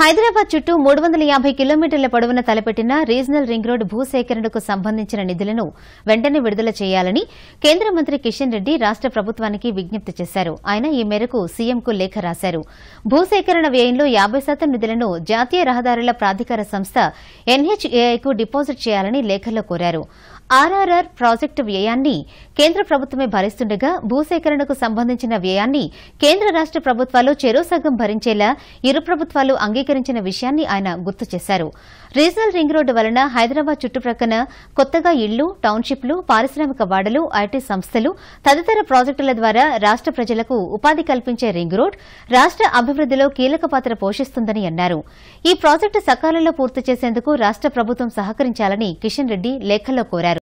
హైదరాబాద్ చుట్టూ మూడు వందల యాభై కిలోమీటర్ల పొడవున తలపెట్టిన రీజనల్ రింగ్ రోడ్ భూసేకరణకు సంబంధించిన నిధులను వెంటనే విడుదల చేయాలని కేంద్ర మంత్రి కిషన్ రెడ్డి రాష్ట ప్రభుత్వానికి విజ్ఞప్తి చేశారు ఆయన ఈ మేరకు సీఎంకు లేఖ రాశారు భూసేకరణ వ్యయంలో యాబై శాతం నిధులను జాతీయ రహదారుల ప్రాధికార సంస్థ ఎన్హెచ్ఏఐకు డిపాజిట్ చేయాలని లేఖలో కోరారు ఆర్ఆర్ఆర్ ప్రాజెక్టు వ్యయాన్ని కేంద్ర ప్రభుత్వమే భరిస్తుండగా భూసేకరణకు సంబంధించిన వ్యయాన్ని కేంద్ర రాష్ట ప్రభుత్వాలు చెరో సగం భరించేలా ఇరు ప్రభుత్వాలు అంగీకరించిన విషయాన్ని ఆయన గుర్తు చేశారు రీజనల్ రింగ్ రోడ్డు వలన హైదరాబాద్ చుట్టుప్రక్కన కొత్తగా ఇళ్లు టౌన్షిప్లు పారిశ్రామిక వాడలు ఐటీ సంస్థలు తదితర ప్రాజెక్టుల ద్వారా రాష్ట ప్రజలకు ఉపాధి కల్పించే రింగ్ రోడ్ రాష్ట అభివృద్దిలో కీలక పాత్ర పోషిస్తుందని అన్నారు ఈ ప్రాజెక్టు సకాలంలో పూర్తి చేసేందుకు రాష్ట ప్రభుత్వం సహకరించాలని కిషన్ రెడ్డి లేఖలో కోరారు